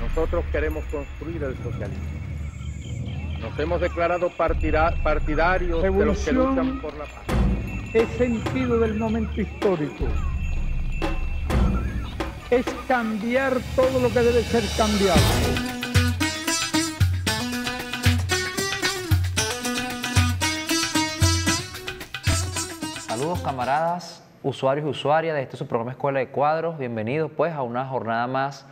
Nosotros queremos construir el socialismo. Nos hemos declarado partidarios de los que luchan por la paz. Es sentido del momento histórico. Es cambiar todo lo que debe ser cambiado. Saludos camaradas usuarios y usuarias de este su programa Escuela de Cuadros. Bienvenidos pues a una jornada más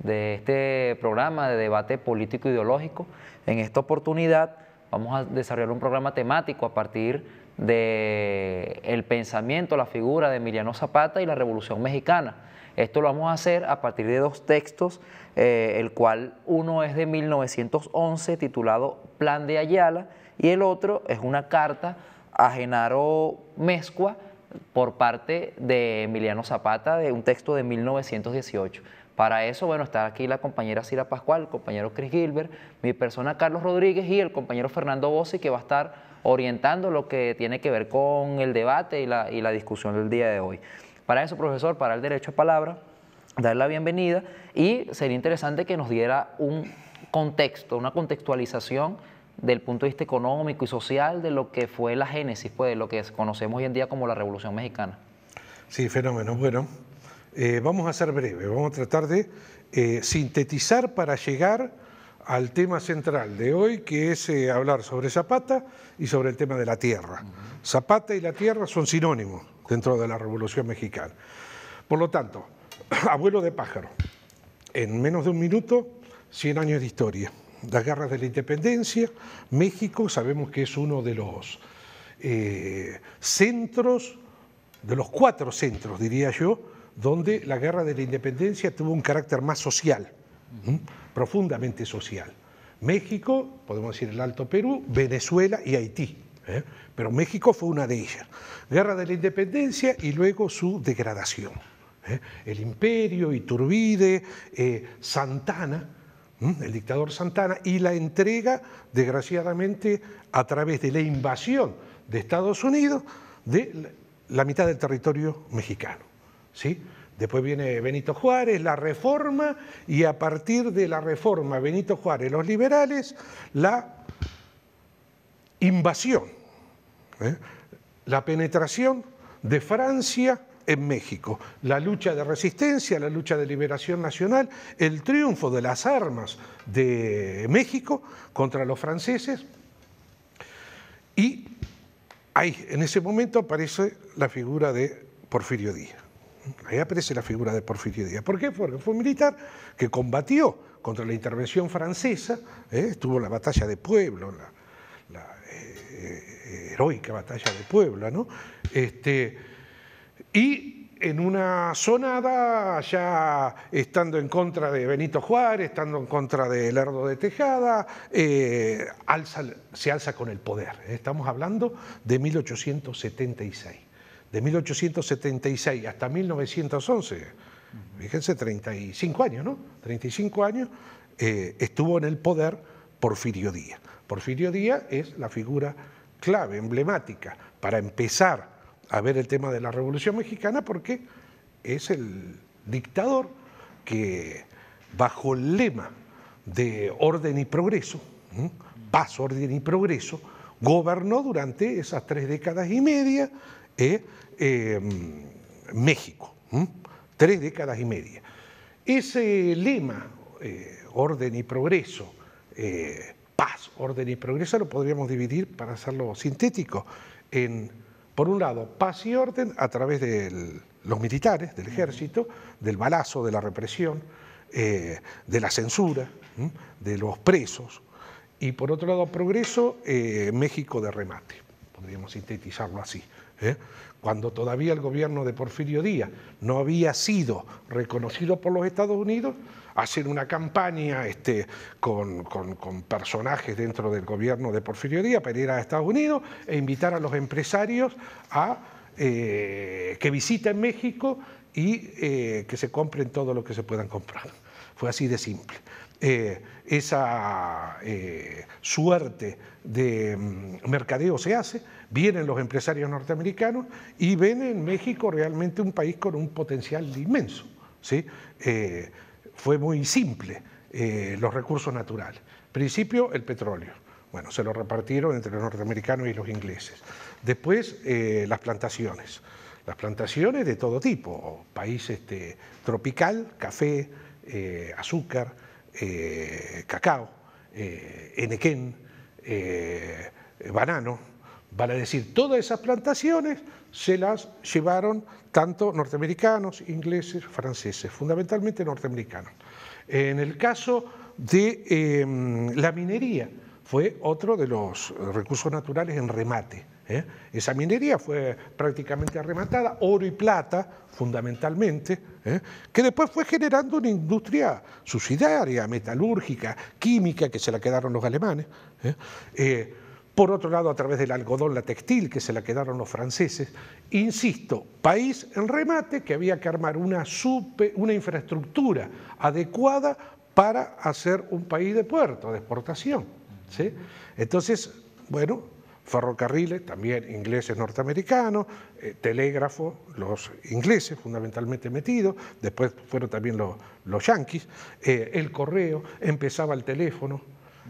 de este programa de debate político ideológico. En esta oportunidad vamos a desarrollar un programa temático a partir de el pensamiento, la figura de Emiliano Zapata y la Revolución Mexicana. Esto lo vamos a hacer a partir de dos textos, eh, el cual uno es de 1911 titulado Plan de Ayala y el otro es una carta a Genaro Mezcua por parte de Emiliano Zapata de un texto de 1918. Para eso, bueno, está aquí la compañera Cira Pascual, el compañero Chris Gilbert, mi persona Carlos Rodríguez y el compañero Fernando Bossi, que va a estar orientando lo que tiene que ver con el debate y la, discusión del día de hoy. Para eso, profesor, para el derecho a palabra, dar la bienvenida y sería interesante que nos diera un contexto, una contextualización del punto de vista económico y social de lo que fue la génesis pues, de lo que conocemos hoy en día como la Revolución Mexicana. Sí, fenómeno. Bueno, eh, vamos a ser breve, vamos a tratar de eh, sintetizar para llegar al tema central de hoy, que es eh, hablar sobre Zapata y sobre el tema de la tierra. Zapata y la tierra son sinónimos dentro de la Revolución Mexicana. Por lo tanto, abuelo de pájaro, en menos de un minuto, 100 años de historia las guerras de la independencia, México sabemos que es uno de los eh, centros, de los cuatro centros, diría yo, donde la guerra de la independencia tuvo un carácter más social, profundamente social. México, podemos decir el Alto Perú, Venezuela y Haití. ¿eh? Pero México fue una de ellas. Guerra de la Independencia y luego su degradación. ¿eh? El imperio, Iturbide, Santana, el dictador Santana, y la entrega, desgraciadamente, a través de la invasión de Estados Unidos de la mitad del territorio mexicano. ¿sí? Después viene Benito Juárez, la reforma, y a partir de la reforma Benito Juárez, los liberales, la invasión, ¿eh? la penetración de Francia en México. La lucha de resistencia, la lucha de liberación nacional, el triunfo de las armas de México contra los franceses. Y ahí, en ese momento aparece la figura de Porfirio Díaz. Ahí aparece la figura de Porfirio Díaz. ¿Por qué? Porque fue un militar que combatió contra la intervención francesa, ¿eh? estuvo la batalla de Pueblo, la, eh, eh, heroica batalla de Puebla, ¿no? Este, y en una sonada, ya estando en contra de Benito Juárez, estando en contra de Lerdo de Tejada, eh, alza, se alza con el poder. Eh, estamos hablando de 1876. De 1876 hasta 1911, fíjense, 35 años, ¿no? 35 años eh, estuvo en el poder Porfirio Díaz. Porfirio Díaz es la figura clave, emblemática, para empezar a ver el tema de la Revolución Mexicana porque es el dictador que bajo el lema de orden y progreso, paz, orden y progreso, gobernó durante esas tres décadas y media eh, em, México, tres décadas y media. Ese lema, eh, orden y progreso, eh, paz, orden y progreso, lo podríamos dividir, para hacerlo sintético, en por un lado, paz y orden a través de los militares, del ejército, del balazo, de la represión, eh, de la censura, de los presos, y por otro lado, progreso, eh, México de remate, podríamos sintetizarlo así. ¿eh? Cuando todavía el gobierno de Porfirio Díaz no había sido reconocido por los Estados Unidos, hacer una campaña este, con, personajes dentro del gobierno de Porfirio Díaz para ir a Estados Unidos e invitar a los empresarios a eh, que visiten México y eh, que se compren todo lo que se puedan comprar. Fue así de simple. Eh, esa suerte de mm, mercadeo se hace, vienen los empresarios norteamericanos y ven en México realmente un país con un potencial inmenso. ¿sí? fue muy simple, eh, los recursos naturales. Principio, el petróleo. Bueno, se lo repartieron entre los norteamericanos y los ingleses. Después, eh, las plantaciones. Las plantaciones de todo tipo, país este, tropical, café, eh, azúcar, cacao, enequén, banano, Vale decir, todas esas plantaciones se las llevaron tanto norteamericanos, ingleses, franceses, fundamentalmente norteamericanos. En el caso de em, la minería, fue otro de los recursos naturales en remate. ¿eh? Esa minería fue prácticamente arrematada, oro y plata fundamentalmente, ¿eh? que después fue generando una industria subsidiaria, metalúrgica, química, que se la quedaron los alemanes. ¿eh? por otro lado a través del algodón, la textil, que se la quedaron los franceses. Insisto, país en remate que había que armar una, infraestructura adecuada para hacer un país de puerto, de exportación. ¿sí? Entonces, bueno, ferrocarriles, también ingleses norteamericanos, eh, telégrafo los ingleses fundamentalmente metidos, después fueron también los, yanquis, eh, el correo, empezaba el teléfono,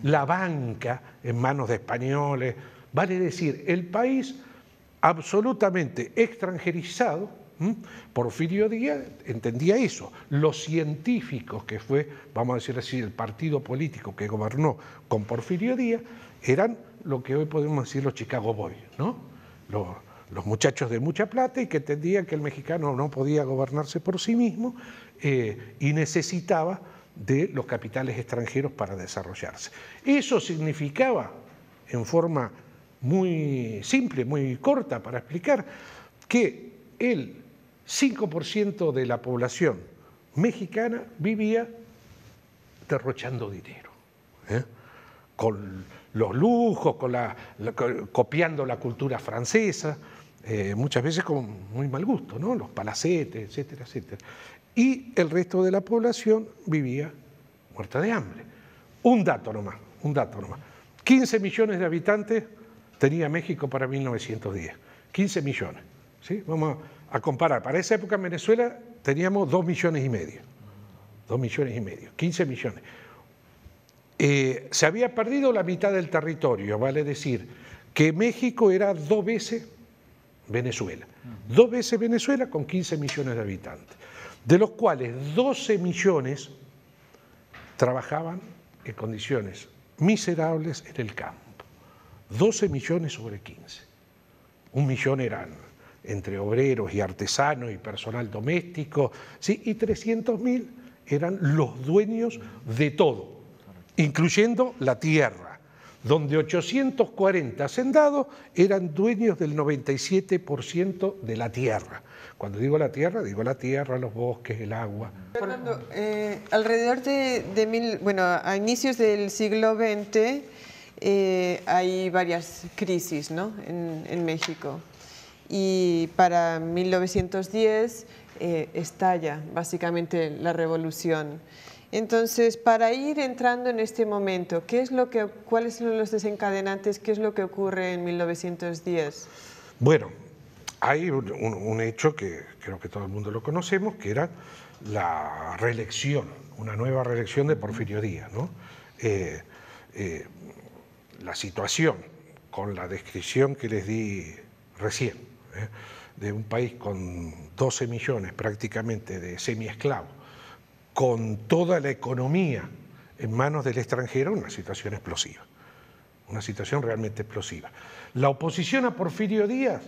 la banca en manos de españoles, vale decir, el país absolutamente extranjerizado, Porfirio Díaz entendía eso, los científicos que fue, vamos a decir así, el partido político que gobernó con Porfirio Díaz, eran lo que hoy podemos decir los Chicago Boys, ¿no? Los, muchachos de mucha plata y que entendían que el mexicano no podía gobernarse por sí mismo eh, y necesitaba de los capitales extranjeros para desarrollarse. Eso significaba, en forma muy simple, muy corta para explicar, que el 5% de la población mexicana vivía derrochando dinero, ¿eh? con los lujos, con la, copiando la cultura francesa, eh, muchas veces con muy mal gusto, ¿no? los palacetes, etcétera, etcétera y el resto de la población vivía muerta de hambre. Un dato nomás, un dato nomás. 15 millones de habitantes tenía México para 1910. 15 millones. ¿sí? Vamos a comparar. Para esa época en Venezuela teníamos 2 millones y medio. 2 millones y medio, 15 millones. Eh, se había perdido la mitad del territorio, vale decir que México era dos veces Venezuela. Dos veces Venezuela con 15 millones de habitantes de los cuales 12 millones trabajaban en condiciones miserables en el campo. 12 millones sobre 15. Un millón eran entre obreros y artesanos y personal doméstico, ¿sí? y 300 mil eran los dueños de todo, incluyendo la tierra donde 840 hacendados eran dueños del 97% de la tierra. Cuando digo la tierra, digo la tierra, los bosques, el agua. Fernando, eh, alrededor de, mil, bueno, a inicios del siglo XX eh, hay varias crisis ¿no? en, México y para 1910 eh, estalla básicamente la revolución. Entonces, para ir entrando en este momento, ¿qué es lo que, ¿cuáles son los desencadenantes? ¿Qué es lo que ocurre en 1910? Bueno, hay un, hecho que creo que todo el mundo lo conocemos, que era la reelección, una nueva reelección de Porfirio Díaz. ¿no? Eh, eh, la situación, con la descripción que les di recién, ¿eh? de un país con 12 millones prácticamente de semiesclavos, con toda la economía en manos del extranjero, una situación explosiva, una situación realmente explosiva. La oposición a Porfirio Díaz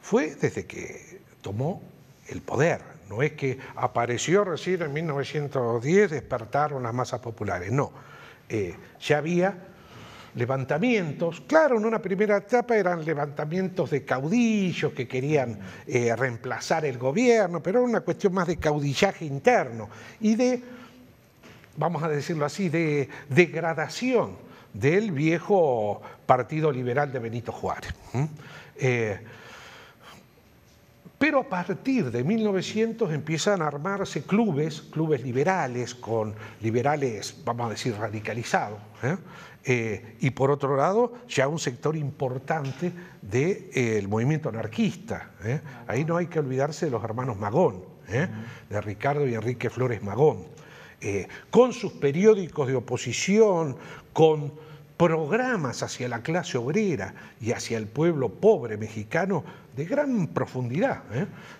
fue desde que tomó el poder, no es que apareció recién en 1910, despertaron las masas populares, no, eh, ya había levantamientos. Claro, en una primera etapa eran levantamientos de caudillos que querían eh, reemplazar el gobierno, pero era una cuestión más de caudillaje interno y de, vamos a decirlo así, de degradación del viejo Partido Liberal de Benito Juárez. Eh, pero a partir de 1900 empiezan a armarse clubes, clubes liberales, con liberales, vamos a decir, radicalizados, ¿eh? Eh, y por otro lado ya un sector importante del eh, movimiento anarquista. ¿eh? Ahí no hay que olvidarse de los hermanos Magón, de Ricardo y Enrique Flores Magón, con sus periódicos de oposición, con programas hacia la clase obrera y hacia el pueblo pobre mexicano de gran profundidad,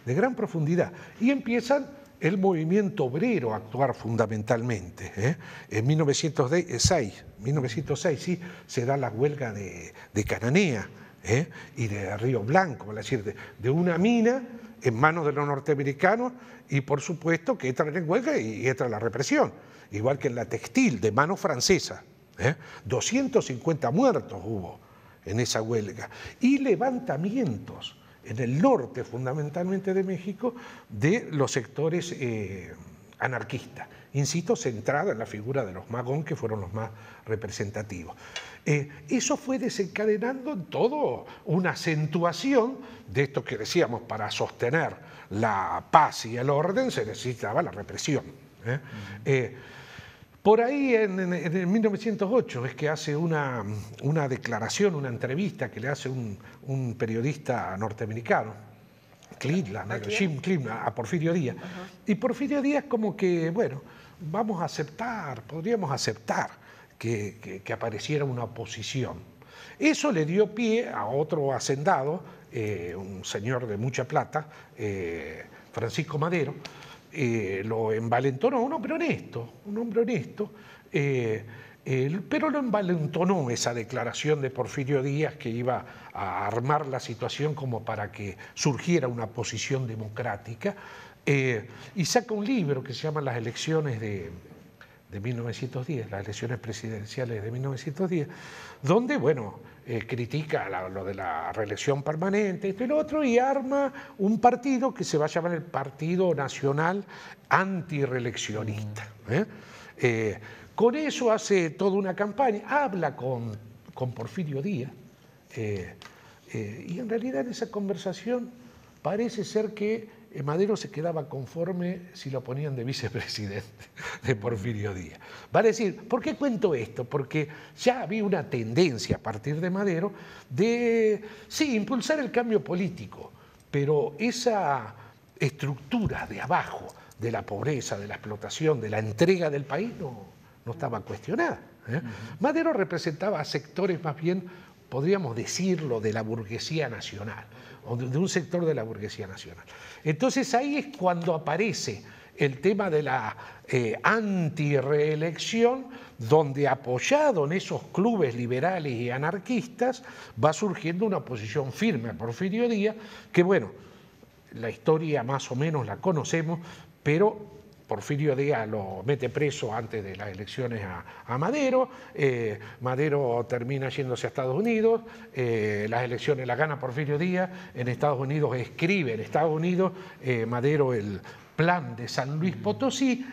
de gran profundidad. Y empiezan el movimiento obrero actuar fundamentalmente. ¿eh? En 1906, 1906 sí, se da la huelga de, Cananea ¿eh? y de Río Blanco, es decir, de, una mina en manos de los norteamericanos y por supuesto que entra en huelga y, entra la represión, igual que en la textil de mano francesa. 250 ¿eh? muertos hubo en esa huelga y levantamientos en el norte fundamentalmente de México, de los sectores eh, anarquistas. Insisto, centrada en la figura de los magón, que fueron los más representativos. Eh, eso fue desencadenando en todo una acentuación de esto que decíamos, para sostener la paz y el orden se necesitaba la represión. ¿eh? Por ahí en, 1908 es que hace una, declaración, una entrevista que le hace un, periodista norteamericano, ¿A Jim a Porfirio Díaz. Y Porfirio Díaz como que, bueno, vamos a aceptar, podríamos aceptar que, apareciera una oposición. Eso le dio pie a otro hacendado, eh, un señor de mucha plata, eh, Francisco Madero, eh, lo envalentonó, un hombre honesto, un hombre honesto, eh, pero lo envalentonó esa declaración de Porfirio Díaz que iba a armar la situación como para que surgiera una posición democrática. Eh, y saca un libro que se llama Las elecciones de, de 1910, las elecciones presidenciales de 1910, donde, bueno, eh, critica lo de la reelección permanente, esto y lo otro, y arma un partido que se va a llamar el Partido Nacional Antireeleccionista. ¿eh? Eh, con eso hace toda una campaña, habla con, con Porfirio Díaz, y en realidad en esa conversación parece ser que Madero se quedaba conforme si lo ponían de vicepresidente de Porfirio Díaz. Va a decir, ¿por qué cuento esto? Porque ya había una tendencia a partir de Madero de, sí, impulsar el cambio político, pero esa estructura de abajo, de la pobreza, de la explotación, de la entrega del país, no, estaba cuestionada. ¿eh? Madero representaba a sectores más bien, podríamos decirlo, de la burguesía nacional o de, un sector de la burguesía nacional. Entonces ahí es cuando aparece el tema de la eh, antireelección, donde apoyado en esos clubes liberales y anarquistas va surgiendo una oposición firme a Porfirio Díaz, que bueno, la historia más o menos la conocemos, pero Porfirio Díaz lo mete preso antes de las elecciones a, Madero, eh, Madero termina yéndose a Estados Unidos, eh, las elecciones las gana Porfirio Díaz, en Estados Unidos escribe, en Estados Unidos eh, Madero el plan de San Luis mm. Potosí,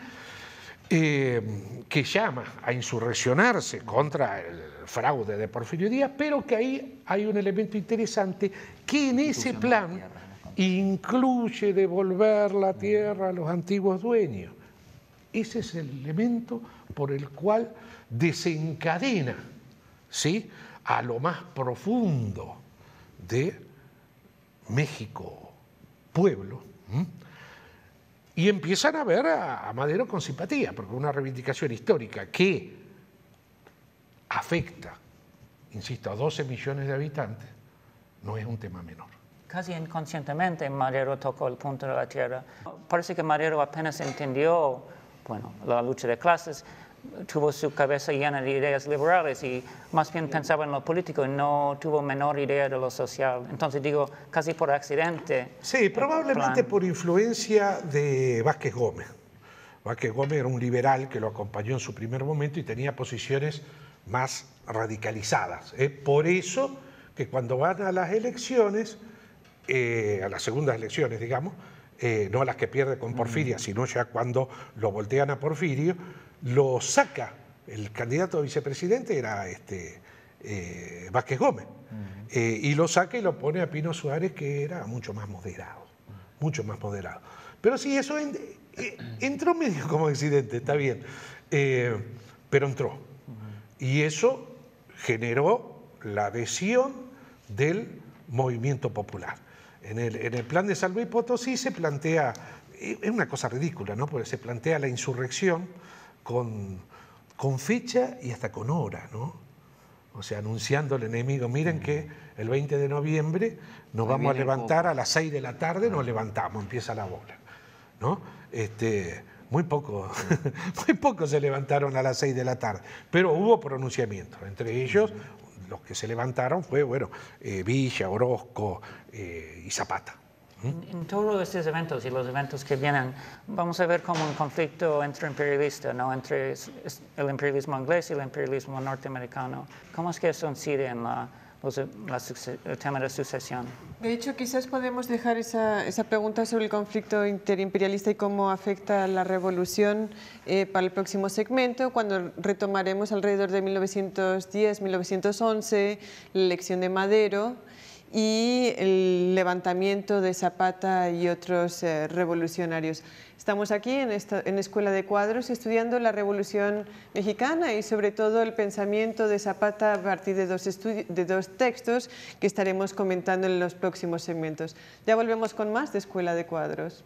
que llama a insurreccionarse contra el fraude de Porfirio Díaz, pero que ahí hay un elemento interesante que en ese plan incluye devolver la tierra a los antiguos dueños. Ese es el elemento por el cual desencadena ¿sí? a lo más profundo de México, pueblo, y empiezan a ver a Madero con simpatía, porque una reivindicación histórica que afecta, insisto, a 12 millones de habitantes, no es un tema menor casi inconscientemente Madero tocó el punto de la tierra. Parece que Madero apenas entendió bueno, la lucha de clases, tuvo su cabeza llena de ideas liberales y más bien pensaba en lo político y no tuvo menor idea de lo social. Entonces digo, casi por accidente. Sí, probablemente por influencia de Vázquez Gómez. Vázquez Gómez era un liberal que lo acompañó en su primer momento y tenía posiciones más radicalizadas. Es ¿eh? Por eso que cuando van a las elecciones eh, a las segundas elecciones, digamos, eh, no a las que pierde con Porfiria, sino ya cuando lo voltean a Porfirio, lo saca. El candidato a vicepresidente era este, eh, Vázquez Gómez. y lo saca y lo pone a Pino Suárez, que era mucho más moderado, mucho más moderado. Pero sí, eso entró medio como accidente, está bien, pero entró. Y eso generó la adhesión del movimiento popular. En el, plan de Salvo y Potosí se plantea, es una cosa ridícula, ¿no? Porque se plantea la insurrección con, con fecha y hasta con hora, ¿no? O sea, anunciando al enemigo, miren que el 20 de noviembre nos vamos a levantar a las 6 de la tarde, nos levantamos, empieza la bola. ¿no? Este, muy poco, muy pocos se levantaron a las 6 de la tarde, pero hubo pronunciamiento entre ellos los que se levantaron fue, bueno, eh, Villa, Orozco eh, y Zapata. En todos estos eventos y los eventos que vienen, vamos a ver como un conflicto entre imperialistas, ¿no? entre el imperialismo inglés y el imperialismo norteamericano. ¿Cómo es que eso incide en la, la el tema de sucesión. De hecho, quizás podemos dejar esa, pregunta sobre el conflicto interimperialista y cómo afecta la revolución eh, para el próximo segmento, cuando retomaremos alrededor de 1910-1911 la elección de Madero y el levantamiento de Zapata y otros eh, revolucionarios. Estamos aquí en, esta, en Escuela de Cuadros estudiando la Revolución Mexicana y sobre todo el pensamiento de Zapata a partir de dos, de dos textos que estaremos comentando en los próximos segmentos. Ya volvemos con más de Escuela de Cuadros.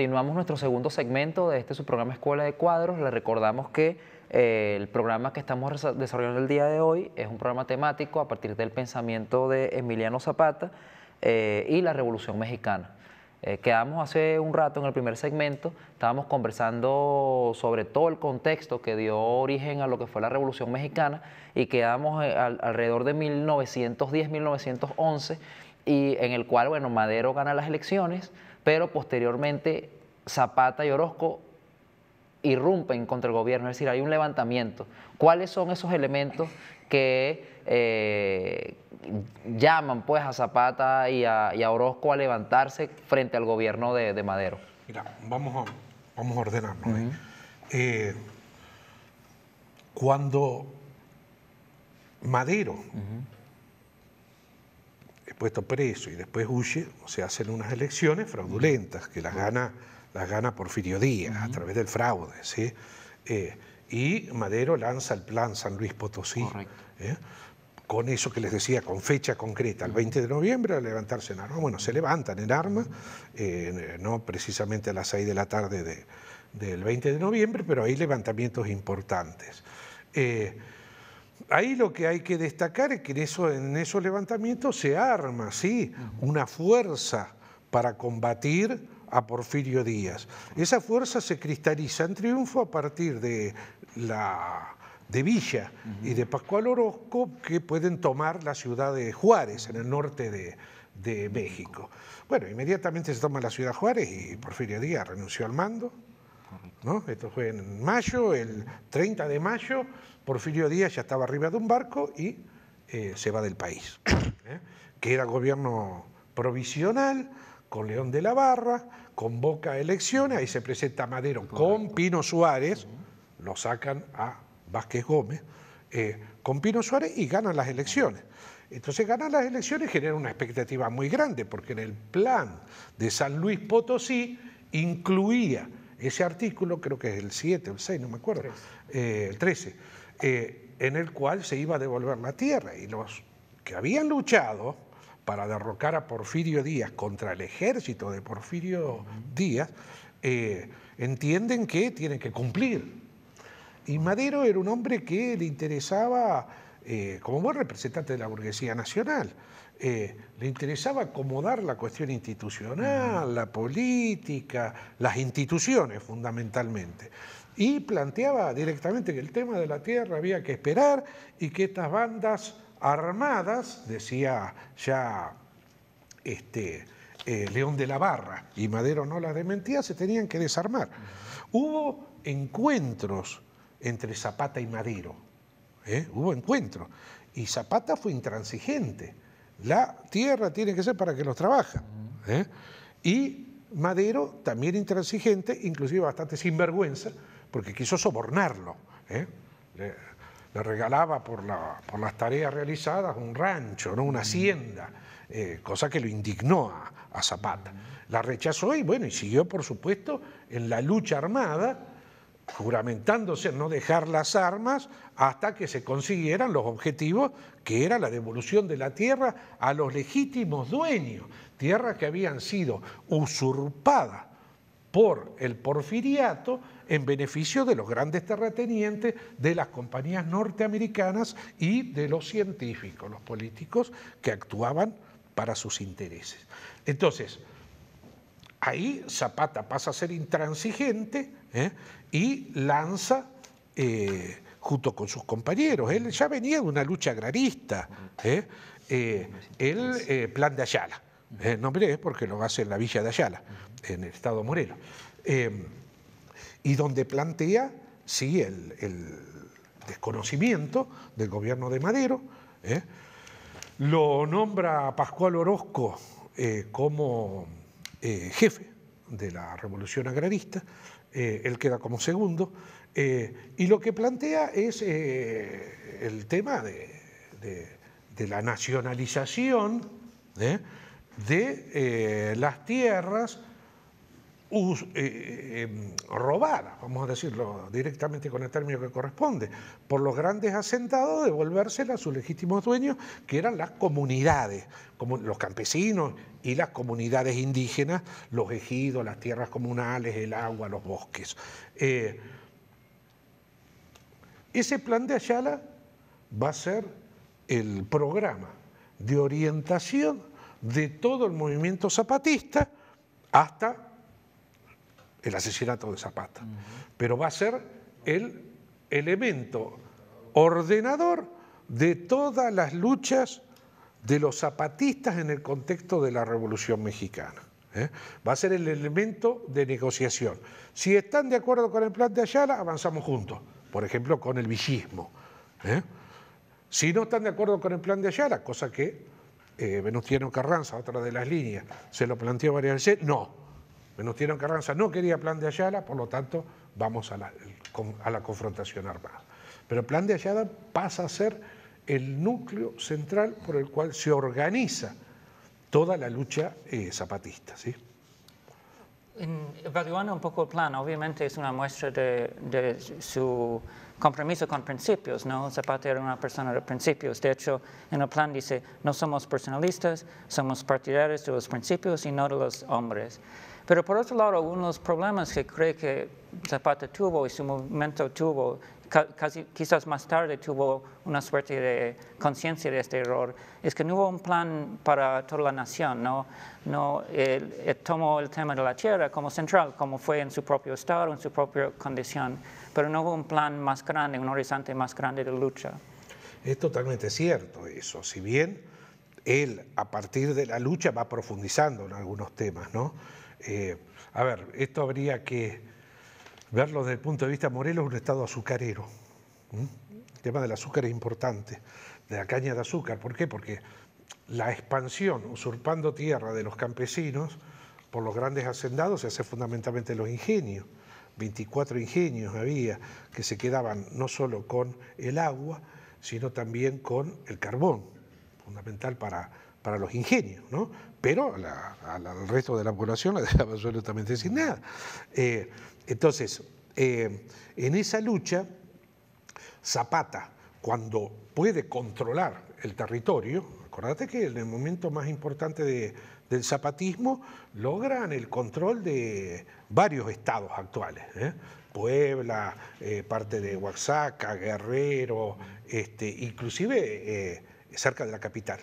continuamos nuestro segundo segmento de este su programa Escuela de Cuadros. Le recordamos que eh, el programa que estamos desarrollando el día de hoy es un programa temático a partir del pensamiento de Emiliano Zapata eh, y la Revolución Mexicana. Eh, quedamos hace un rato en el primer segmento, estábamos conversando sobre todo el contexto que dio origen a lo que fue la Revolución Mexicana y quedamos alrededor de 1910-1911 y en el cual, bueno, Madero gana las elecciones, pero posteriormente Zapata y Orozco irrumpen contra el gobierno, es decir, hay un levantamiento. ¿Cuáles son esos elementos que eh, llaman pues a Zapata y a, Orozco a levantarse frente al gobierno de, Madero? Mira, vamos a, vamos a ¿eh? Eh, cuando Madero puesto preso y después huye, se hacen unas elecciones fraudulentas que las gana, las gana Porfirio Díaz a través del fraude. ¿sí? Eh, y Madero lanza el plan San Luis Potosí. ¿eh? Con eso que les decía, con fecha concreta, el 20 de noviembre, a levantarse en armas. Bueno, se levantan en armas, eh, no precisamente a las 6 de la tarde de, del 20 de noviembre, pero hay levantamientos importantes ahí lo que hay que destacar es que en, esos levantamientos se arma, sí, una fuerza para combatir a Porfirio Díaz. Esa fuerza se cristaliza en triunfo a partir de, la, de Villa y de Pascual Orozco, que pueden tomar la ciudad de Juárez, en el norte de, México. Bueno, inmediatamente se toma la ciudad de Juárez y Porfirio Díaz renunció al mando. ¿no? Esto fue en mayo, el 30 de mayo Porfirio Díaz ya estaba arriba de un barco y eh, se va del país. ¿eh? Que era gobierno provisional con León de la Barra, convoca elecciones, ahí se presenta Madero con Pino Suárez, lo sacan a Vázquez Gómez, eh, con Pino Suárez y ganan las elecciones. Entonces ganan las elecciones genera una expectativa muy grande, porque en el plan de San Luis Potosí incluía ese artículo, creo que es el 7, el 6, no me acuerdo, el 13, eh, en el cual se iba a devolver la tierra. Y los que habían luchado para derrocar a Porfirio Díaz contra el ejército de Porfirio Díaz, eh, entienden que tienen que cumplir. Y Madero era un hombre que le interesaba, eh, como buen representante de la burguesía nacional, le interesaba acomodar la cuestión institucional, la política, las instituciones fundamentalmente y planteaba directamente que el tema de la tierra había que esperar y que estas bandas armadas, decía ya este, eh, León de la Barra y Madero no las dementía, se tenían que desarmar. Hubo encuentros entre Zapata y Madero, ¿eh? hubo encuentros, y Zapata fue intransigente. La tierra tiene que ser para que los trabaja. ¿eh? Y Madero, también intransigente, inclusive bastante sinvergüenza, porque quiso sobornarlo. ¿eh? Le, regalaba por, las tareas realizadas un rancho, ¿no? una mm. hacienda, eh, cosa que lo indignó a, Zapata. La rechazó y bueno, y siguió, por supuesto, en la lucha armada, juramentándose no dejar las armas hasta que se consiguieran los objetivos, que era la devolución de la tierra a los legítimos dueños, tierra que habían sido usurpada por el porfiriato en beneficio de los grandes terratenientes, de las compañías norteamericanas y de los científicos, los políticos que actuaban para sus intereses. Entonces, ahí Zapata pasa a ser intransigente ¿eh? y lanza... Eh, junto con sus compañeros. Él ya venía de una lucha agrarista, ¿eh? el plan de Ayala. El nombre es porque lo hace en la villa de Ayala, en el estado Moreno y donde plantea, sí, el, desconocimiento del gobierno de Madero. ¿eh? Lo nombra Pascual Orozco eh, como eh, jefe de la revolución agrarista, él queda como segundo, y lo que plantea es el tema de la nacionalización de las tierras eh, eh, em, robada, vamos a decirlo directamente con el término que corresponde, por los grandes asentados, devolvérsela a sus legítimos dueños, que eran las comunidades, como los campesinos y las comunidades indígenas, los ejidos, las tierras comunales, el agua, los bosques. Eh, ese plan de Ayala va a ser el programa de orientación de todo el movimiento zapatista hasta el asesinato de Zapata, pero va a ser el elemento ordenador de todas las luchas de los zapatistas en el contexto de la Revolución Mexicana. ¿eh? Va a ser el elemento de negociación. Si están de acuerdo con el plan de Ayala, avanzamos juntos, por ejemplo, con el villismo. ¿eh? Si no están de acuerdo con el plan de Ayala, cosa que eh, Venustiano Carranza, otra de las líneas, se lo planteó varias veces, no Venustiano pues carganza, no quería plan de Ayala, por lo tanto vamos a la, confrontación armada. Pero plan de Ayala pasa a ser el núcleo central por el cual se organiza toda la lucha eh, zapatista. ¿sí? evaluando un poco el plan, obviamente es una muestra de, su compromiso con principios, ¿no? Zapata era una persona de principios. De hecho, en el plan dice, no somos personalistas, somos partidarios de los principios y no de los hombres. Pero por otro lado, uno de los problemas que cree que Zapata tuvo y su movimiento tuvo, casi, quizás más tarde tuvo una suerte de conciencia de este error, es que no hubo un plan para toda la nación, no, no tomó el tema de la tierra como central, como fue en su propio estado, en su propia condición, pero no hubo un plan más grande, un horizonte más grande de lucha. Es totalmente cierto eso, si bien él a partir de la lucha va profundizando en algunos temas, ¿no? Eh, a ver, esto habría que verlo desde el punto de vista, Morelos un estado azucarero. El tema del azúcar es importante, de la caña de azúcar. ¿Por qué? Porque la expansión usurpando tierra de los campesinos por los grandes hacendados se hace fundamentalmente los ingenios. 24 ingenios había que se quedaban no solo con el agua, sino también con el carbón, fundamental para, para los ingenios, ¿no? pero al resto de la población la dejaba absolutamente sin nada. Eh, entonces, eh, en esa lucha, Zapata, cuando puede controlar el territorio, acordate que en el momento más importante del zapatismo logran el control de varios estados actuales. ¿eh? Puebla, parte de Oaxaca, Guerrero, este, inclusive cerca de la capital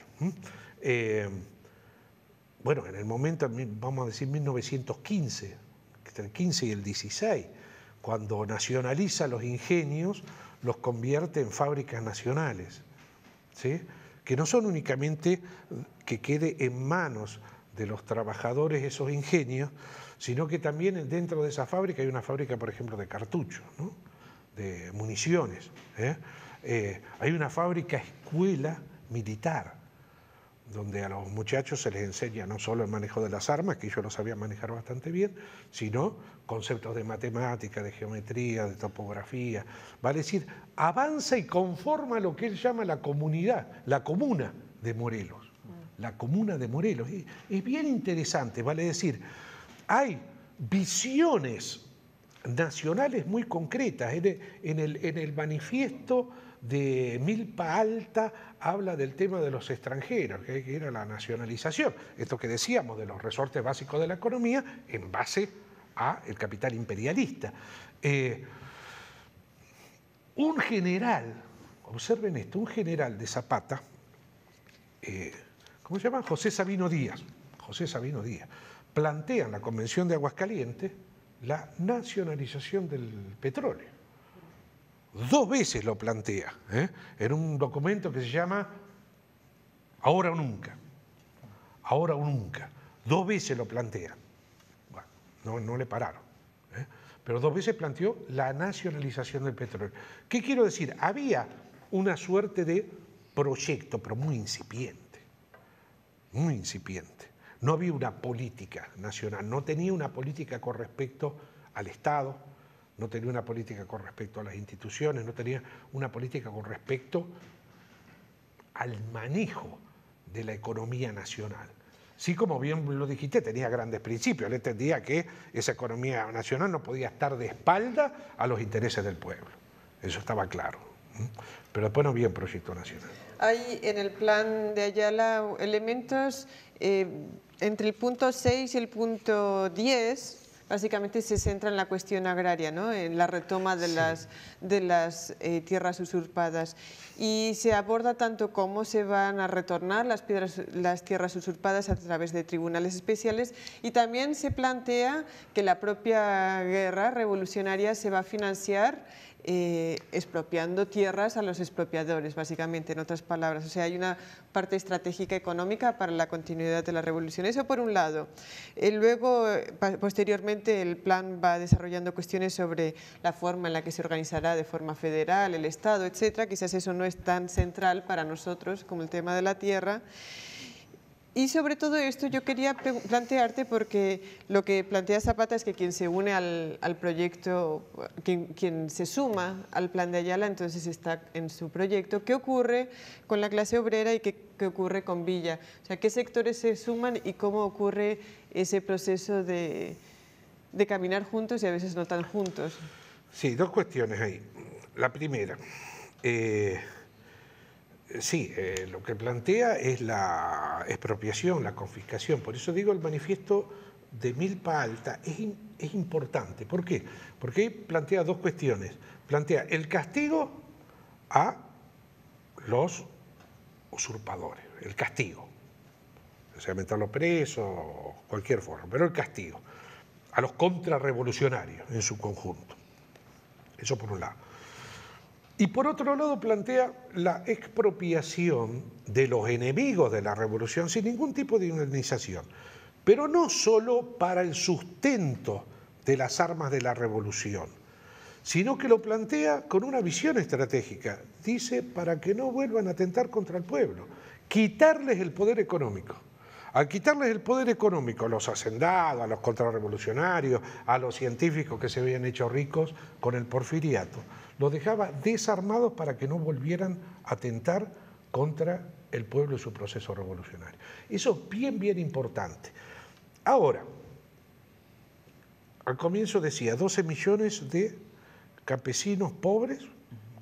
bueno, en el momento, vamos a decir 1915, entre el 15 y el 16, cuando nacionaliza los ingenios, los convierte en fábricas nacionales, que no son únicamente que quede en manos de los trabajadores esos ingenios, sino que también dentro de esa fábrica hay una fábrica, por ejemplo, de cartuchos, de municiones, ¿eh? Eh, hay una fábrica escuela militar, donde a los muchachos se les enseña no solo el manejo de las armas, que yo lo sabía manejar bastante bien, sino conceptos de matemática, de geometría, de topografía. vale decir, avanza y conforma lo que él llama la comunidad, la comuna de Morelos. Mm. La comuna de Morelos. es bien interesante, vale decir, hay visiones nacionales muy concretas en el, en el manifiesto de Milpa Alta habla del tema de los extranjeros, que era la nacionalización, esto que decíamos de los resortes básicos de la economía en base al capital imperialista. Eh, un general, observen esto, un general de Zapata, eh, ¿cómo se llama? José Sabino Díaz, José Sabino Díaz, plantea en la Convención de Aguascalientes la nacionalización del petróleo dos veces lo plantea, ¿eh? en un documento que se llama Ahora o Nunca. Ahora o Nunca. Dos veces lo plantea. Bueno, no, le pararon. ¿eh? Pero dos veces planteó la nacionalización del petróleo. ¿Qué quiero decir? Había una suerte de proyecto, pero muy incipiente. Muy incipiente. No había una política nacional, no tenía una política con respecto al Estado, no tenía una política con respecto a las instituciones, no tenía una política con respecto al manejo de la economía nacional. Sí, como bien lo dijiste, tenía grandes principios. Él entendía que esa economía nacional no podía estar de espalda a los intereses del pueblo. Eso estaba claro. Pero después no había un proyecto nacional. Hay en el plan de Ayala elementos eh, entre el punto 6 y el punto 10 básicamente se centra en la cuestión agraria, ¿no? en la retoma de las, de las eh, tierras usurpadas. Y se aborda tanto cómo se van a retornar las, las tierras usurpadas a través de tribunales especiales y también se plantea que la propia guerra revolucionaria se va a financiar eh, expropiando tierras a los expropiadores, básicamente, en otras palabras. O sea, hay una parte estratégica económica para la continuidad de la revolución. Eso por un lado. Eh, luego, posteriormente, el plan va desarrollando cuestiones sobre la forma en la que se organizará de forma federal el Estado, etcétera. Quizás eso no es tan central para nosotros como el tema de la tierra. Y sobre todo esto yo quería plantearte porque lo que plantea Zapata es que quien se une al, proyecto, quien, se suma al plan de Ayala, entonces está en su proyecto. ¿Qué ocurre con la clase obrera y qué, ocurre con Villa? O sea, ¿qué sectores se suman y cómo ocurre ese proceso de, caminar juntos y a veces no tan juntos? Sí, dos cuestiones ahí. La primera, eh, sí, eh, lo que plantea es la expropiación, la confiscación. Por eso digo, el manifiesto de Milpa Alta es, importante. ¿Por qué? Porque plantea dos cuestiones. Plantea el castigo a los usurpadores, el castigo. O sea, meterlos presos, cualquier forma, pero el castigo. A los contrarrevolucionarios en su conjunto. Eso por un lado. Y por otro lado plantea la expropiación de los enemigos de la revolución sin ningún tipo de indemnización, pero no solo para el sustento de las armas de la revolución, sino que lo plantea con una visión estratégica. Dice para que no vuelvan a atentar contra el pueblo, quitarles el poder económico. A quitarles el poder económico a los hacendados, a los contrarrevolucionarios, a los científicos que se habían hecho ricos con el porfiriato, los dejaba desarmados para que no volvieran a atentar contra el pueblo y su proceso revolucionario. Eso es bien, bien importante. Ahora, al comienzo decía 12 millones de campesinos pobres,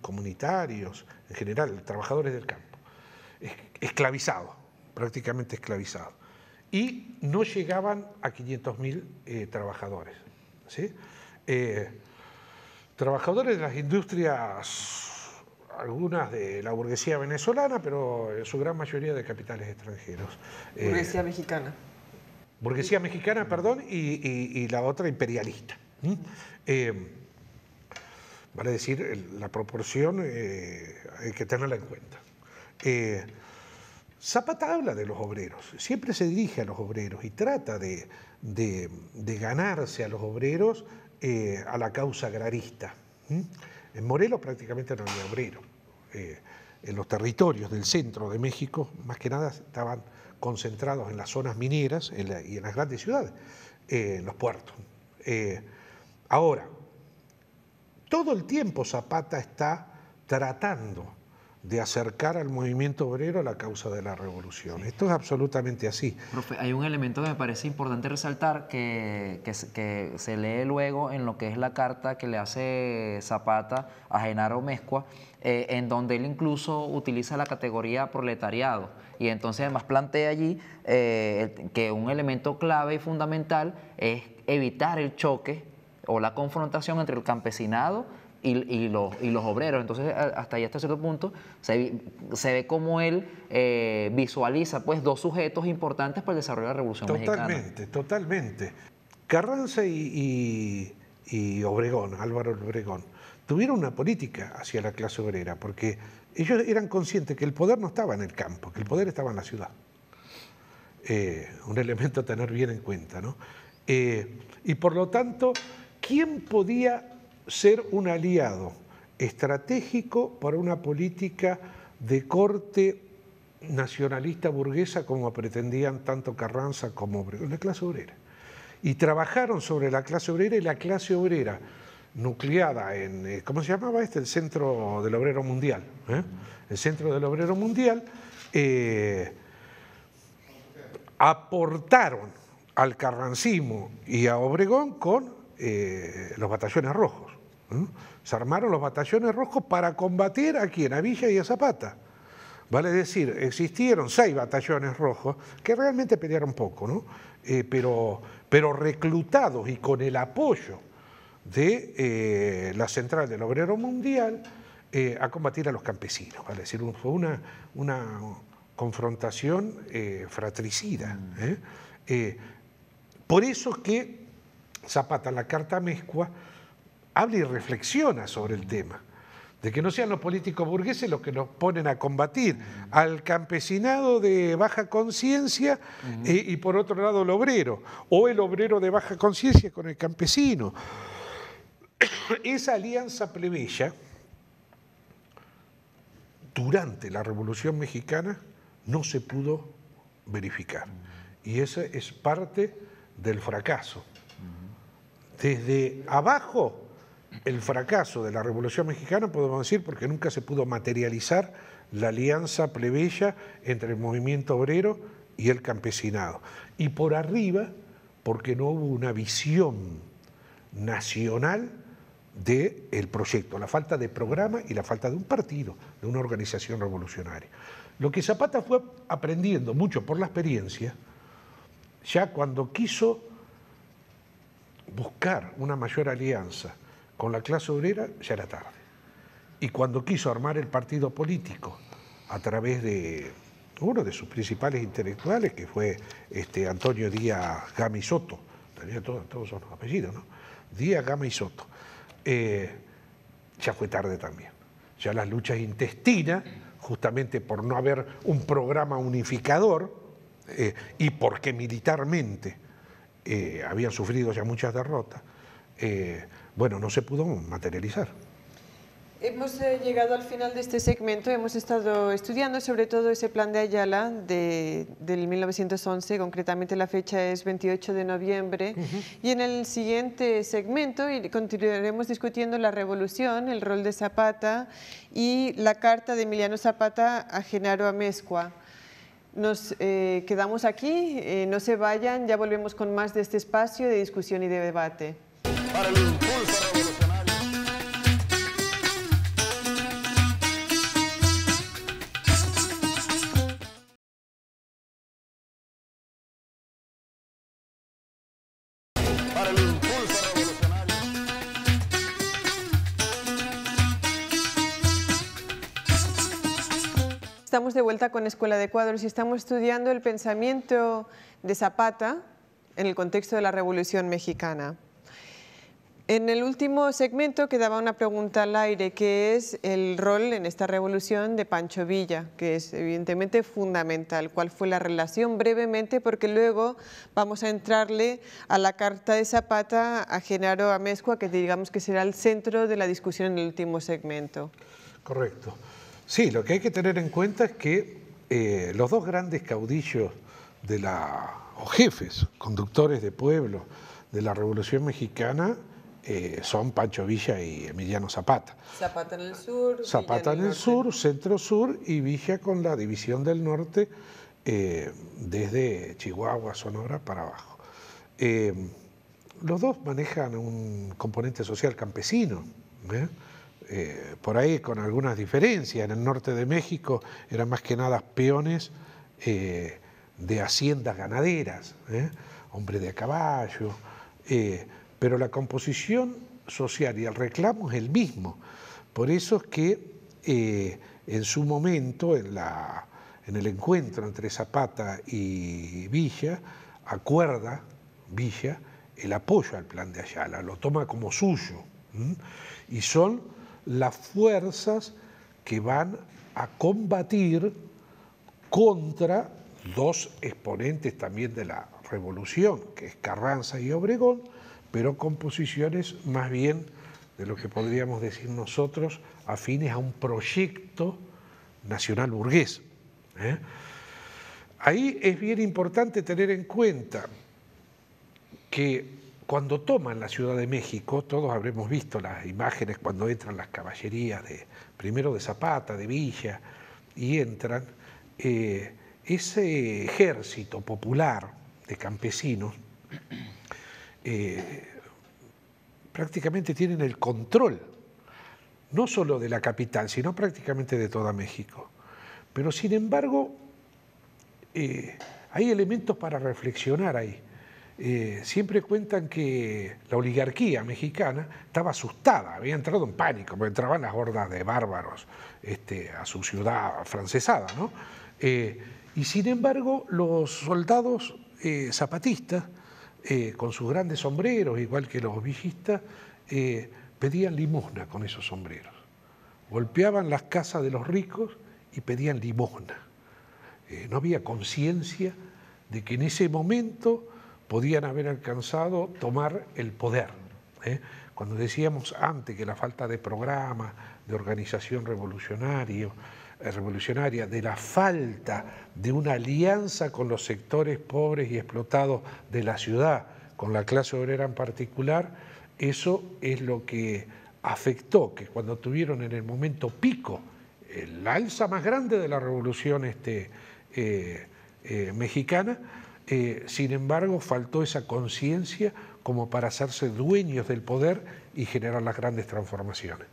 comunitarios, en general, trabajadores del campo, esclavizados, prácticamente esclavizados. Y no llegaban a 500.000 eh, trabajadores. ¿sí? Eh, trabajadores de las industrias, algunas de la burguesía venezolana, pero en su gran mayoría de capitales extranjeros. Eh, burguesía mexicana. Burguesía mexicana, perdón, y, la otra imperialista. Eh, vale decir, la proporción eh, hay que tenerla en cuenta. Zapata habla de los obreros, siempre se dirige a los obreros y trata de ganarse a los obreros eh, a la causa agrarista. En Morelos prácticamente no había obrero. Eh, en los territorios del centro de México, más que nada, estaban concentrados en las zonas mineras y en las grandes ciudades, en eh, los puertos. ahora, todo el tiempo Zapata está tratando de acercar al movimiento obrero a la causa de la revolución. Esto es absolutamente así. hay un elemento que me parece importante resaltar que, se lee luego en lo que es la carta que le hace Zapata a Genaro Mezcua, eh, en donde él incluso utiliza la categoría proletariado. Y entonces además plantea allí eh, que un elemento clave y fundamental es evitar el choque o la confrontación entre el campesinado y, los, obreros. Entonces, hasta ahí, hasta cierto punto, se, ve cómo él eh, visualiza pues, dos sujetos importantes para el desarrollo de la Revolución totalmente, Mexicana. Totalmente, totalmente. Carranza y, Obregón, Álvaro Obregón, tuvieron una política hacia la clase obrera, porque ellos eran conscientes que el poder no estaba en el campo, que el poder estaba en la ciudad. Eh, un elemento a tener bien en cuenta, ¿no? Eh, y por lo tanto, ¿quién podía ser un aliado estratégico para una política de corte nacionalista burguesa como pretendían tanto Carranza como la clase obrera. Y trabajaron sobre la clase obrera y la clase obrera nucleada en, eh, ¿cómo se llamaba este? El Centro del Obrero Mundial. ¿eh? El Centro del Obrero Mundial eh, aportaron al carrancismo y a Obregón con los batallones rojos. ¿Mm? Se armaron los batallones rojos para combatir aquí en Avilla y a Zapata. Vale decir, existieron seis batallones rojos que realmente pelearon poco, eh, pero, pero reclutados y con el apoyo de eh, la Central del Obrero Mundial eh, a combatir a los campesinos. Vale decir, fue una, confrontación fratricida. Mm. por eso que Zapata, la carta mezcua, habla y reflexiona sobre el tema, de que no sean los políticos burgueses los que nos ponen a combatir al campesinado de baja conciencia eh, y, por otro lado el obrero, o el obrero de baja conciencia con el campesino. Esa alianza plebeya durante la Revolución Mexicana no se pudo verificar. Y esa es parte del fracaso. Desde abajo el fracaso de la Revolución Mexicana, podemos decir, porque nunca se pudo materializar la alianza plebeya entre el movimiento obrero y el campesinado. Y por arriba, porque no hubo una visión nacional del el proyecto, la falta de programa y la falta de un partido, de una organización revolucionaria. Lo que Zapata fue aprendiendo mucho por la experiencia, ya cuando quiso buscar una mayor alianza con la clase obrera ya era tarde. Y cuando quiso armar el partido político a través de uno de sus principales intelectuales, que fue este, Antonio Díaz Gama y Soto, todos, son los apellidos, ¿no? Díaz Gama y Soto, eh, ya fue tarde también. Ya las luchas intestinas, justamente por no haber un programa unificador eh, y porque militarmente eh, habían sufrido ya muchas derrotas, bueno, no se pudo materializar. Hemos eh, llegado al final de este segmento, hemos estado estudiando sobre todo ese plan de Ayala del 1911, concretamente la fecha es 28 de noviembre, y en el siguiente segmento continuaremos discutiendo la revolución, el rol de Zapata y la carta de Emiliano Zapata a Genaro Amezcua. Nos eh, quedamos aquí, eh, no se vayan, ya volvemos con más de este espacio de discusión y de debate para el impulso revolucionario. Para el impulso revolucionario. Estamos de vuelta con Escuela de Cuadros y estamos estudiando el pensamiento de Zapata en el contexto de la Revolución Mexicana. En el último segmento quedaba una pregunta al aire, que es el rol en esta revolución de Pancho Villa, que es evidentemente fundamental. ¿Cuál fue la relación brevemente? Porque luego vamos a entrarle a la carta de Zapata a Genaro Amezcua, que digamos que será el centro de la discusión en el último segmento. Correcto. Sí, lo que hay que tener en cuenta es que eh, los dos grandes caudillos de la, o jefes, conductores de pueblo de la Revolución Mexicana, eh, son Pancho Villa y Emiliano Zapata. Zapata en el sur. Zapata en, el, sur, centro sur y Villa con la división del norte eh, desde Chihuahua, Sonora para abajo. Eh, los dos manejan un componente social campesino. por ahí con algunas diferencias. En el norte de México eran más que nada peones de haciendas ganaderas, hombre de caballo, pero la composición social y el reclamo es el mismo. Por eso es que eh, en su momento, en, el encuentro entre Zapata y Villa, acuerda Villa el apoyo al plan de Ayala, lo toma como suyo. Y son las fuerzas que van a combatir contra dos exponentes también de la revolución, que es Carranza y Obregón, pero composiciones más bien de lo que podríamos decir nosotros afines a un proyecto nacional burgués. ¿eh? Ahí es bien importante tener en cuenta que cuando toman la Ciudad de México, todos habremos visto las imágenes cuando entran las caballerías de, primero de Zapata, de Villa, y entran, eh, ese ejército popular de campesinos eh, prácticamente tienen el control, no solo de la capital, sino prácticamente de toda México. Pero sin embargo, eh, hay elementos para reflexionar ahí. Eh, siempre cuentan que la oligarquía mexicana estaba asustada, había entrado en pánico, porque entraban las hordas de bárbaros este, a su ciudad francesada. ¿no? y sin embargo, los soldados zapatistas eh, con sus grandes sombreros, igual que los vigistas, eh, pedían limosna con esos sombreros. Golpeaban las casas de los ricos y pedían limosna. Eh, no había conciencia de que en ese momento podían haber alcanzado tomar el poder. Cuando decíamos antes que la falta de programa, de organización revolucionaria, revolucionaria, de la falta de una alianza con los sectores pobres y explotados de la ciudad, con la clase obrera en particular, eso es lo que afectó, que cuando tuvieron en el momento pico la alza más grande de la revolución este, eh, eh, mexicana, eh, sin embargo faltó esa conciencia como para hacerse dueños del poder y generar las grandes transformaciones.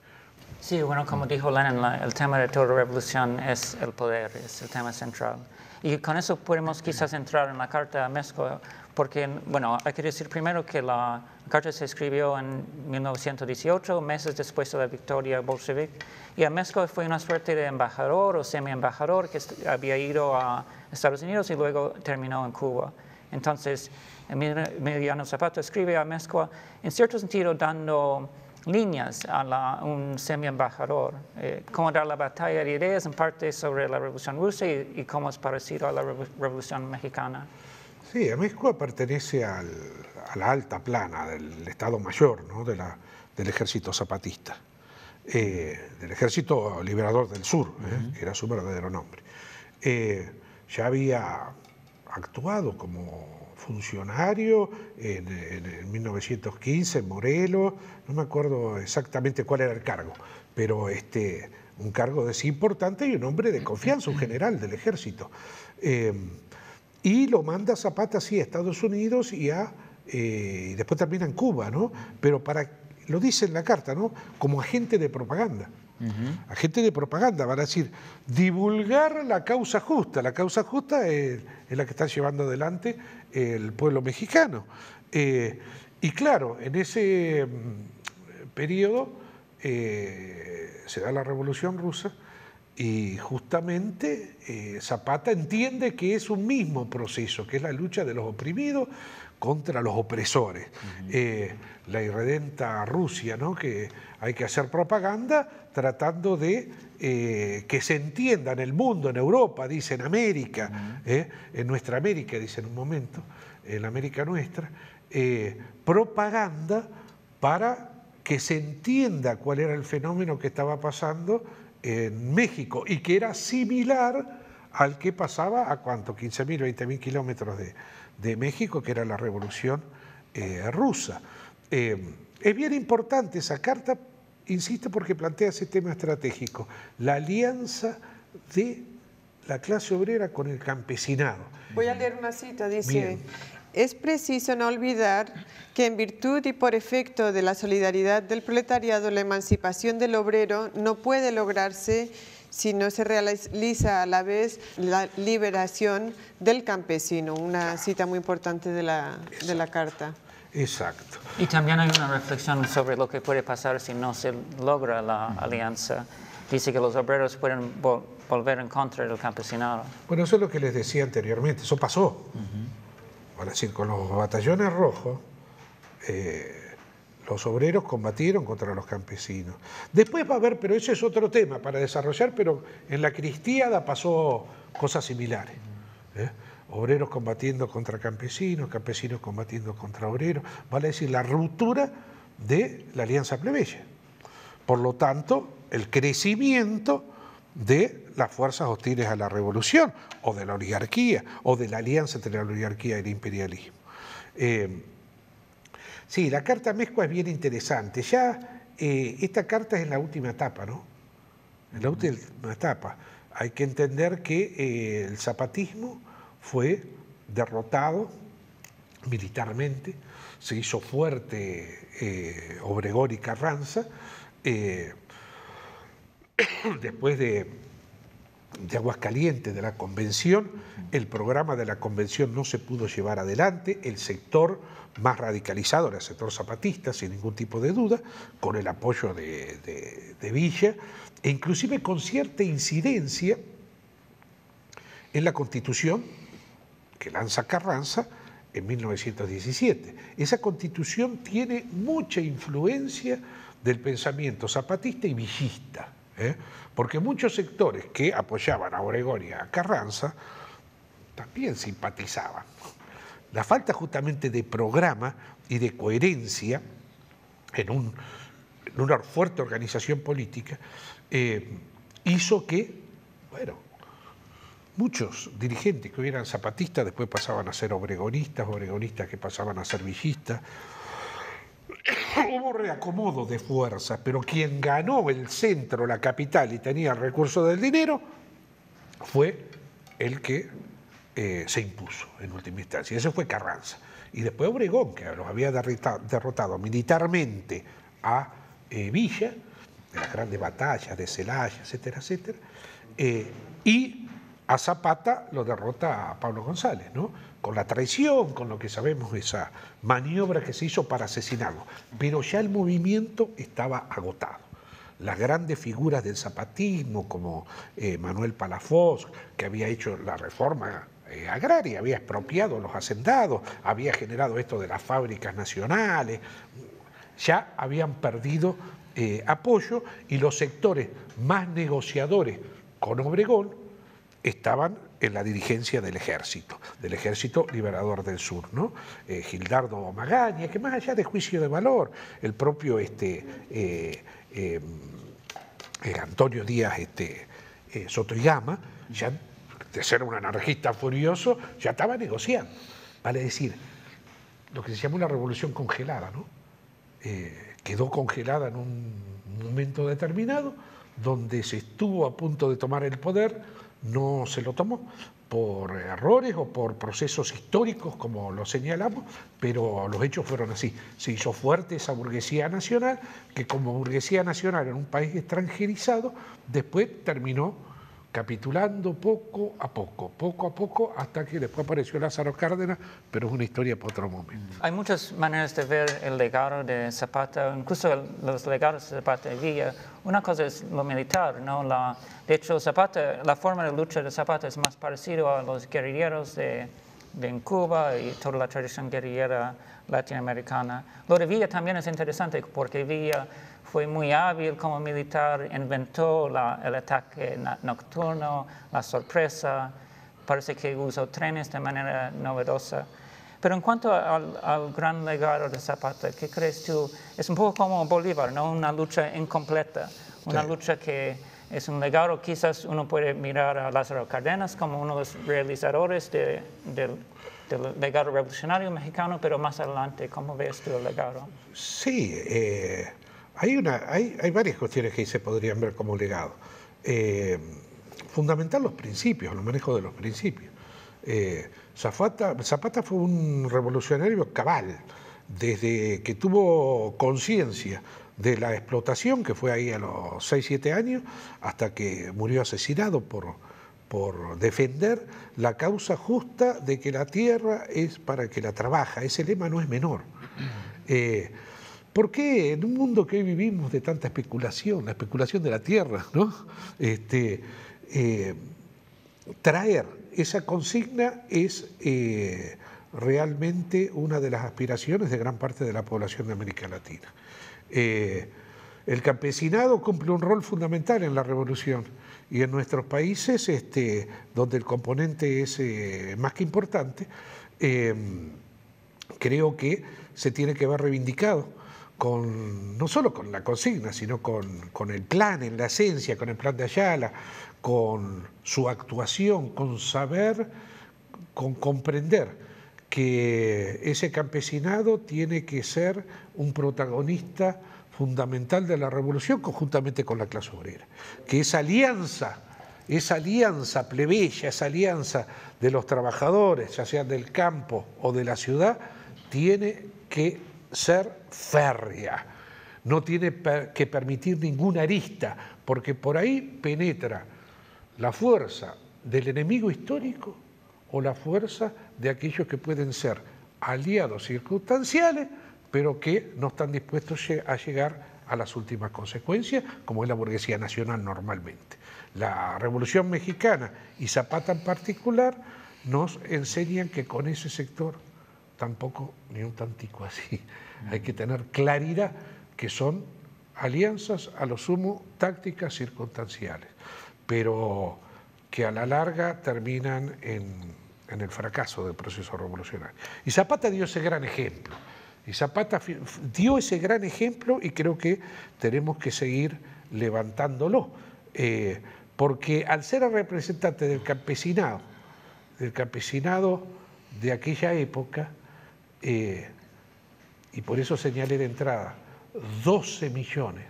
Sí, bueno, como dijo Lenin, la, el tema de toda revolución es el poder, es el tema central. Y con eso podemos quizás entrar en la Carta a México, porque, bueno, hay que decir primero que la Carta se escribió en 1918, meses después de la victoria bolchevique, y a México fue una suerte de embajador o semi-embajador que había ido a Estados Unidos y luego terminó en Cuba. Entonces, Emiliano Zapata escribe a México, en cierto sentido, dando líneas a un semi-embajador. Eh, cómo dar la batalla de ideas en parte sobre la Revolución Rusa y, cómo es parecido a la Revolución Mexicana. Sí, México pertenece a la alta plana del Estado Mayor ¿no? de la, del Ejército Zapatista, eh, del Ejército Liberador del Sur, ¿eh? que era su verdadero nombre. ya había actuado como funcionario en, 1915 Morelos, no me acuerdo exactamente cuál era el cargo, pero este, un cargo de sí importante y un hombre de confianza, un general del ejército. Em, y lo manda Zapata así a Estados Unidos y a eh, después termina en Cuba, ¿no? Pero para lo dice en la carta, ¿no? Como agente de propaganda. Agente de propaganda, van a decir, divulgar la causa justa. La causa justa es, la que está llevando adelante el pueblo mexicano. Eh, y claro, en ese mm, periodo eh, se da la revolución rusa y justamente eh, Zapata entiende que es un mismo proceso, que es la lucha de los oprimidos contra los opresores. la irredenta Rusia, ¿no? que hay que hacer propaganda tratando de eh, que se entienda en el mundo, en Europa, dice en América, eh, en nuestra América, dice en un momento, en América nuestra, eh, propaganda para que se entienda cuál era el fenómeno que estaba pasando en México y que era similar al que pasaba a cuánto, 15.000, 20.000 kilómetros de, México, que era la revolución rusa. es bien importante esa carta insisto porque plantea ese tema estratégico, la alianza de la clase obrera con el campesinado. Voy a leer una cita, dice, es preciso no olvidar que en virtud y por efecto de la solidaridad del proletariado, la emancipación del obrero no puede lograrse si no se realiza a la vez la liberación del campesino, una cita muy importante de la, de la carta. Exacto. Y también hay una reflexión sobre lo que puede pasar si no se logra la alianza. Dice que los obreros pueden volver en contra del campesinado. Bueno, eso es lo que les decía anteriormente, eso pasó. Uh con los batallones rojos, eh, los obreros combatieron contra los campesinos. Después va a haber, pero ese es otro tema para desarrollar, pero en la cristiada pasó cosas similares. ¿eh? obreros combatiendo contra campesinos, campesinos combatiendo contra obreros, vale decir, la ruptura de la alianza plebeya. Por lo tanto, el crecimiento de las fuerzas hostiles a la revolución, o de la oligarquía, o de la alianza entre la oligarquía y el imperialismo. Eh, sí, la carta Mezcua es bien interesante. Ya eh, esta carta es en la última etapa, ¿no? En la última etapa. Hay que entender que eh, el zapatismo fue derrotado militarmente, se hizo fuerte eh, Obregón y Carranza, eh, después de, Aguascalientes, de la convención, el programa de la convención no se pudo llevar adelante, el sector más radicalizado era el sector zapatista, sin ningún tipo de duda, con el apoyo de, de Villa, e inclusive con cierta incidencia en la constitución que lanza Carranza en 1917. Esa constitución tiene mucha influencia del pensamiento zapatista y vigista, ¿eh? porque muchos sectores que apoyaban a Oregón y a Carranza también simpatizaban. La falta justamente de programa y de coherencia en, una fuerte organización política eh, hizo que, bueno, muchos dirigentes que hubieran zapatistas después pasaban a ser obregonistas, obregonistas que pasaban a ser villistas. Hubo reacomodo de fuerzas, pero quien ganó el centro, la capital y tenía el recurso del dinero fue el que eh, se impuso en última instancia. Ese fue Carranza. Y después Obregón, que los había derrotado, militarmente a eh, Villa, en las grandes batallas de Celaya, etcétera, etcétera. Eh, y a Zapata lo derrota a Pablo González, ¿no? Con la traición, con lo que sabemos, esa maniobra que se hizo para asesinarlo. Pero ya el movimiento estaba agotado las grandes figuras del zapatismo, como eh, Manuel Palafox, que había hecho la reforma eh, agraria, había expropiado los hacendados, había generado esto de las fábricas nacionales, ya habían perdido eh, apoyo y los sectores más negociadores con Obregón estaban en la dirigencia del ejército, del ejército liberador del sur, ¿no? Eh, Gildardo Magaña, que más allá de juicio de valor, el propio este, eh, em, Antonio Díaz este, eh, Sotoyama, ya de ser un anarquista furioso, ya estaba negociando. Vale decir, lo que se llama una revolución congelada, ¿no? quedó congelada en un momento determinado, donde se estuvo a punto de tomar el poder, no se lo tomó por errores o por procesos históricos, como lo señalamos, pero los hechos fueron así. Se hizo fuerte esa burguesía nacional, que como burguesía nacional en un país extranjerizado, después terminó capitulando poco a poco, poco a poco, hasta que después apareció Lázaro Cárdenas, pero es una historia para otro momento. Hay muchas maneras de ver el legado de Zapata, incluso los legados de Zapata y Villa. Una cosa es lo militar, ¿no? La, de hecho, Zapata, la forma de lucha de Zapata es más parecido a los guerrilleros de, de en Cuba y toda la tradición guerrillera latinoamericana. Lo de Villa también es interesante porque Villa fue muy hábil como militar, inventó el ataque nocturno, la sorpresa, parece que usó trenes de manera novedosa. Pero en cuanto al, gran legado de Zapata, ¿qué crees tú? Es un poco como Bolívar, ¿no? Una lucha incompleta, una lucha que es un legado, quizás uno puede mirar a Lázaro Cárdenas como uno de los realizadores del legado revolucionario mexicano, pero más adelante, ¿cómo ves tú el legado? Sí, eh, hay, una, hay, hay varias cuestiones que se podrían ver como legado. Eh, fundamental los principios, el manejo de los principios. Eh, Zapata, fue un revolucionario cabal, desde que tuvo conciencia de la explotación, que fue ahí a los 6, 7 años, hasta que murió asesinado por, por defender la causa justa de que la tierra es para que la trabaja. Ese lema no es menor. Eh, ¿Por qué en un mundo que hoy vivimos de tanta especulación, la especulación de la tierra, ¿no? Este, eh, traer esa consigna es eh, realmente una de las aspiraciones de gran parte de la población de América Latina? Eh, el campesinado cumple un rol fundamental en la revolución y en nuestros países, este, donde el componente es más que importante, creo que se tiene que ver reivindicado no solo con la consigna, sino con, el plan, en la esencia, con el plan de Ayala, con su actuación, con saber, con comprender que ese campesinado tiene que ser un protagonista fundamental de la revolución conjuntamente con la clase obrera, que esa alianza esa alianza plebeya, esa alianza de los trabajadores, ya sea del campo o de la ciudad, tiene que ser férrea. No tiene que permitir ninguna arista, porque por ahí penetra la fuerza del enemigo histórico o la fuerza de aquellos que pueden ser aliados circunstanciales, pero que no están dispuestos a llegar a las últimas consecuencias, como es la burguesía nacional normalmente. La Revolución Mexicana y Zapata en particular nos enseñan que con ese sector tampoco ni un tantico así. Hay que tener claridad que son alianzas a lo sumo tácticas circunstanciales, pero que a la larga terminan en, en el fracaso del proceso revolucionario. Y Zapata dio ese gran ejemplo. Y Zapata dio ese gran ejemplo y creo que tenemos que seguir levantándolo, eh, porque al ser representante del campesinado, del campesinado de aquella época, eh, y por eso señalé de entrada, 12 millones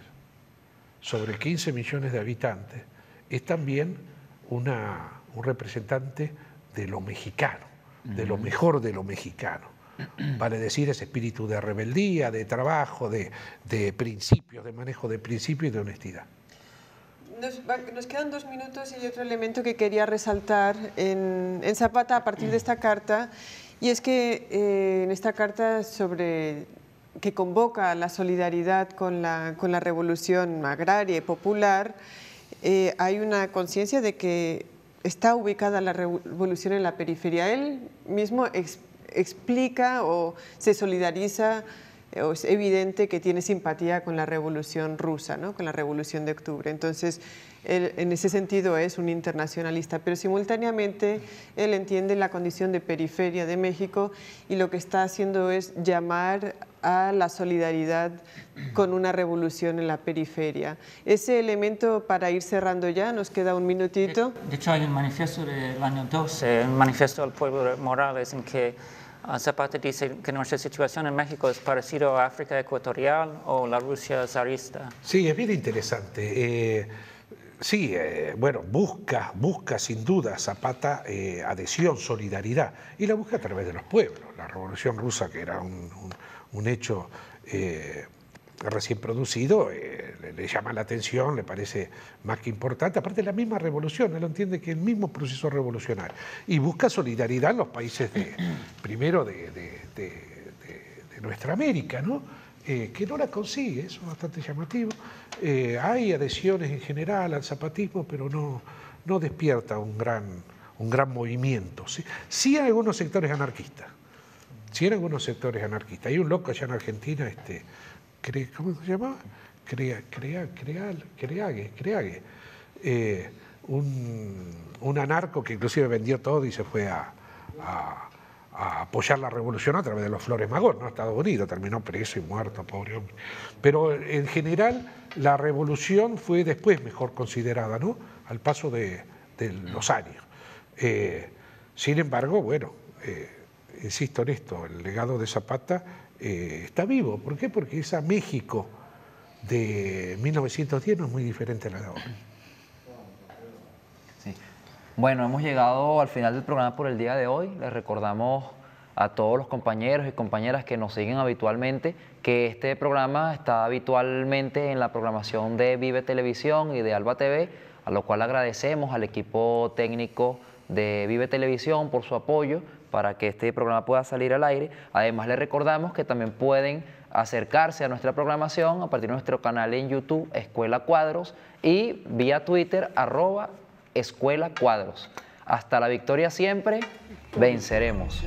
sobre 15 millones de habitantes, es también una, un representante de lo mexicano, de lo mejor de lo mexicano. Vale decir, ese espíritu de rebeldía, de trabajo, de, principios, de manejo de principios y de honestidad. Nos, quedan dos minutos y hay otro elemento que quería resaltar en Zapata a partir de esta carta y es que eh, en esta carta sobre que convoca la solidaridad con la, con la revolución agraria y popular, eh, hay una conciencia de que está ubicada la revolución en la periferia. Él mismo explica o se solidariza o es evidente que tiene simpatía con la revolución rusa, ¿no? con la revolución de octubre. Entonces, en ese sentido es un internacionalista, pero simultáneamente él entiende la condición de periferia de México y lo que está haciendo es llamar a la solidaridad con una revolución en la periferia. Ese elemento para ir cerrando ya, nos queda un minutito. De, hecho hay un manifiesto del año 12, un manifiesto del pueblo de Morales en que ah, Zapata dice que nuestra situación en México es parecida a África Ecuatorial o la Rusia zarista. Sí, es bien interesante. Eh, Sí, eh, bueno, busca, busca sin duda Zapata eh, adhesión, solidaridad, y la busca a través de los pueblos. La revolución rusa, que era un, hecho eh, recién producido, le, llama la atención, le parece más que importante. Aparte, la misma revolución, él entiende que el mismo proceso revolucionario. Y busca solidaridad en los países, de, primero, de, de nuestra América, ¿no? Eh, que no la consigue, eso es bastante llamativo. Eh, hay adhesiones en general al zapatismo, pero no, no despierta un gran, un gran movimiento. Sí, hay algunos sectores anarquistas, sí hay algunos sectores anarquistas. Hay un loco allá en Argentina, este, ¿cómo se llamaba? Crea, crea, crea, creague, creague. Eh, un, anarco que inclusive vendió todo y se fue a a apoyar la revolución a través de los Flores Magón, ¿no? Estados Unidos, terminó preso y muerto, pobre hombre. Pero en general la revolución fue después mejor considerada, ¿no? Al paso de, los años. Eh, sin embargo, bueno, eh, insisto en esto, el legado de Zapata eh, está vivo. ¿Por qué? Porque esa México de 1910 no es muy diferente a la de ahora. Bueno, hemos llegado al final del programa por el día de hoy. Les recordamos a todos los compañeros y compañeras que nos siguen habitualmente que este programa está habitualmente en la programación de Vive Televisión y de Alba TV, a lo cual agradecemos al equipo técnico de Vive Televisión por su apoyo para que este programa pueda salir al aire. Además, les recordamos que también pueden acercarse a nuestra programación a partir de nuestro canal en YouTube, Escuela Cuadros, y vía Twitter, arroba Escuela Cuadros. Hasta la victoria siempre, venceremos.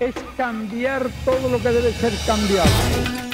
Es cambiar todo lo que debe ser cambiado.